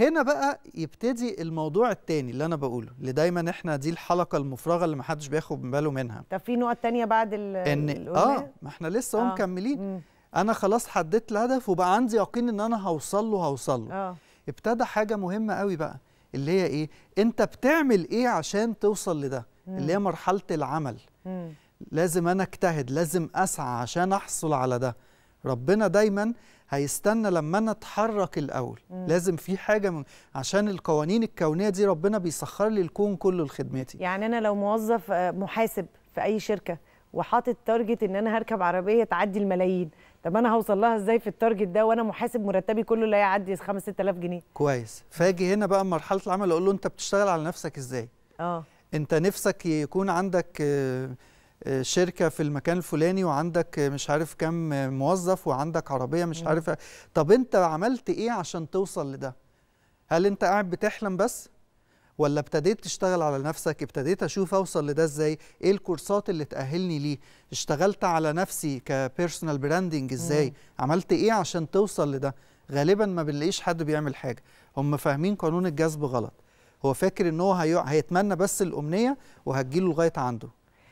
هنا بقى يبتدي الموضوع التاني اللي انا بقوله اللي دايما احنا دي الحلقه المفرغه اللي محدش بياخد باله منها طب في نقط تانية بعد ال ان اه ما احنا لسه آه. مكملين انا خلاص حددت الهدف وبقى عندي يقين ان انا هوصل له هوصل له آه. ابتدى حاجه مهمه قوي بقى اللي هي ايه انت بتعمل ايه عشان توصل لده مم. اللي هي مرحله العمل مم. لازم انا اجتهد لازم اسعى عشان احصل على ده ربنا دايما هيستنى لما انا اتحرك الاول مم. لازم في حاجه من عشان القوانين الكونيه دي ربنا بيسخر لي الكون كله لخدمتي يعني انا لو موظف آه، محاسب في اي شركه وحاطط تارجت ان انا هركب عربيه تعدي الملايين طب انا هوصل لها ازاي في التارجت ده وانا محاسب مرتبي كله لا يعدي 5 6000 جنيه كويس فاجي هنا بقى مرحله العمل اقول له انت بتشتغل على نفسك ازاي اه انت نفسك يكون عندك آه آه، شركه في المكان الفلاني وعندك مش عارف كم موظف وعندك عربيه مش عارف إيه. طب انت عملت ايه عشان توصل لده هل انت قاعد بتحلم بس ولا ابتديت تشتغل على نفسك ابتديت اشوف اوصل لده ازاي ايه الكورسات اللي تاهلني ليه اشتغلت على نفسي كبيرسونال براندنج ازاي عملت ايه عشان توصل لده غالبا ما بنلاقيش حد بيعمل حاجه هم فاهمين قانون الجذب غلط هو فاكر ان هو هيتمنى بس الامنيه وهتجيله لغايه عنده